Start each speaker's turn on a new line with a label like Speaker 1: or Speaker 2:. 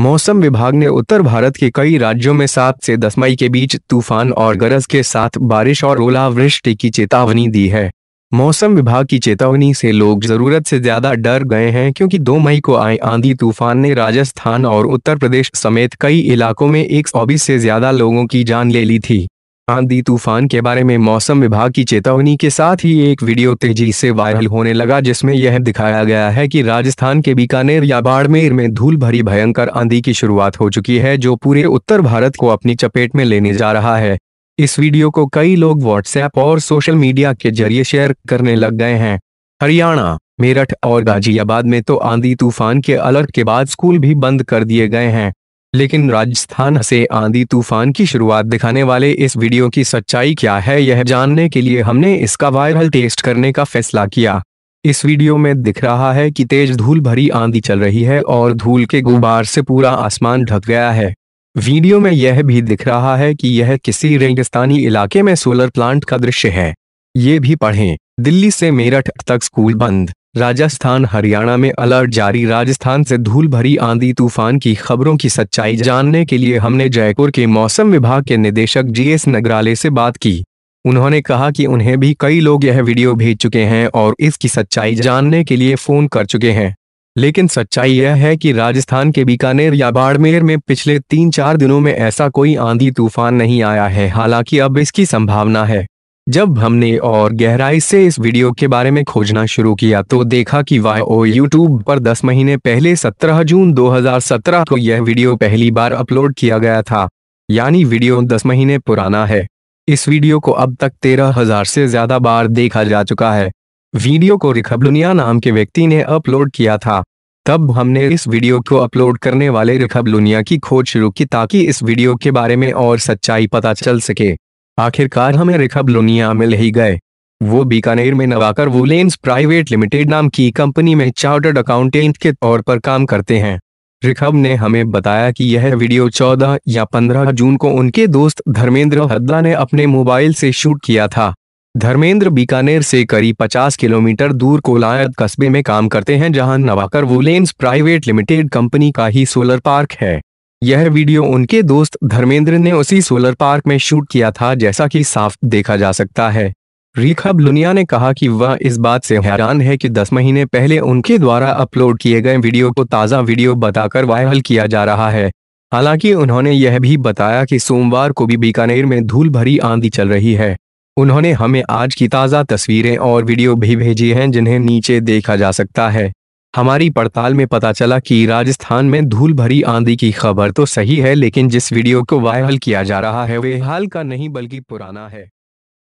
Speaker 1: मौसम विभाग ने उत्तर भारत के कई राज्यों में सात से दस मई के बीच तूफान और गरज के साथ बारिश और ओलावृष्टि की चेतावनी दी है मौसम विभाग की चेतावनी से लोग जरूरत से ज्यादा डर गए हैं क्योंकि 2 मई को आए आंधी तूफान ने राजस्थान और उत्तर प्रदेश समेत कई इलाकों में एक से ज्यादा लोगों की जान ले ली थी आंधी तूफान के बारे में मौसम विभाग की चेतावनी के साथ ही एक वीडियो तेजी से वायरल होने लगा जिसमें यह दिखाया गया है कि राजस्थान के बीकानेर या बाड़मेर में धूल भरी भयंकर आंधी की शुरुआत हो चुकी है जो पूरे उत्तर भारत को अपनी चपेट में लेने जा रहा है इस वीडियो को कई लोग व्हाट्सएप और सोशल मीडिया के जरिए शेयर करने लग गए हैं हरियाणा मेरठ और गाजियाबाद में तो आंधी तूफान के अलर्ट के बाद स्कूल भी बंद कर दिए गए हैं लेकिन राजस्थान से आंधी तूफान की शुरुआत दिखाने वाले इस वीडियो की सच्चाई क्या है यह जानने के लिए हमने इसका वायरल टेस्ट करने का फैसला किया इस वीडियो में दिख रहा है कि तेज धूल भरी आंधी चल रही है और धूल के गुबार से पूरा आसमान ढक गया है वीडियो में यह भी दिख रहा है कि यह किसी रेगिस्तानी इलाके में सोलर प्लांट का दृश्य है ये भी पढ़ें दिल्ली से मेरठ तक स्कूल बंद राजस्थान हरियाणा में अलर्ट जारी राजस्थान से धूल भरी आंधी तूफान की खबरों की सच्चाई जानने के लिए हमने जयपुर के मौसम विभाग के निदेशक जीएस नगराले से बात की उन्होंने कहा कि उन्हें भी कई लोग यह वीडियो भेज चुके हैं और इसकी सच्चाई जानने के लिए फोन कर चुके हैं लेकिन सच्चाई यह है कि राजस्थान के बीकानेर या बाड़मेर में पिछले तीन चार दिनों में ऐसा कोई आंधी तूफान नहीं आया है हालांकि अब इसकी संभावना है जब हमने और गहराई से इस वीडियो के बारे में खोजना शुरू किया तो देखा कि ओ यूट्यूब पर 10 महीने पहले 17 जून 2017 को यह वीडियो पहली बार अपलोड किया गया था यानी वीडियो 10 महीने पुराना है इस वीडियो को अब तक 13,000 से ज्यादा बार देखा जा चुका है वीडियो को रिखबलुनिया नाम के व्यक्ति ने अपलोड किया था तब हमने इस वीडियो को अपलोड करने वाले रिखबलुनिया की खोज शुरू की ताकि इस वीडियो के बारे में और सच्चाई पता चल सके आखिरकार हमें रिखब लोनिया मिल ही गए वो बीकानेर में नवाकर वुलेंस प्राइवेट लिमिटेड नाम की कंपनी में चार्टर्ड अकाउंटेंट के तौर पर काम करते हैं रिखब ने हमें बताया कि यह वीडियो 14 या 15 जून को उनके दोस्त धर्मेंद्र हद्दा ने अपने मोबाइल से शूट किया था धर्मेंद्र बीकानेर से करीब 50 किलोमीटर दूर कोलायत कस्बे में काम करते हैं जहां नवाकर वुलेंस प्राइवेट लिमिटेड कंपनी का ही सोलर पार्क है यह वीडियो उनके दोस्त धर्मेंद्र ने उसी सोलर पार्क में शूट किया था जैसा कि साफ देखा जा सकता है रिखब लुनिया ने कहा कि वह इस बात से हैरान है कि 10 महीने पहले उनके द्वारा अपलोड किए गए वीडियो को ताज़ा वीडियो बताकर वायरल किया जा रहा है हालांकि उन्होंने यह भी बताया कि सोमवार को भी बीकानेर में धूल भरी आंधी चल रही है उन्होंने हमें आज की ताज़ा तस्वीरें और वीडियो भी भेजी हैं जिन्हें नीचे देखा जा सकता है हमारी पड़ताल में पता चला कि राजस्थान में धूल भरी आंधी की खबर तो सही है लेकिन जिस वीडियो को वायरल किया जा रहा है वे हाल का नहीं बल्कि पुराना है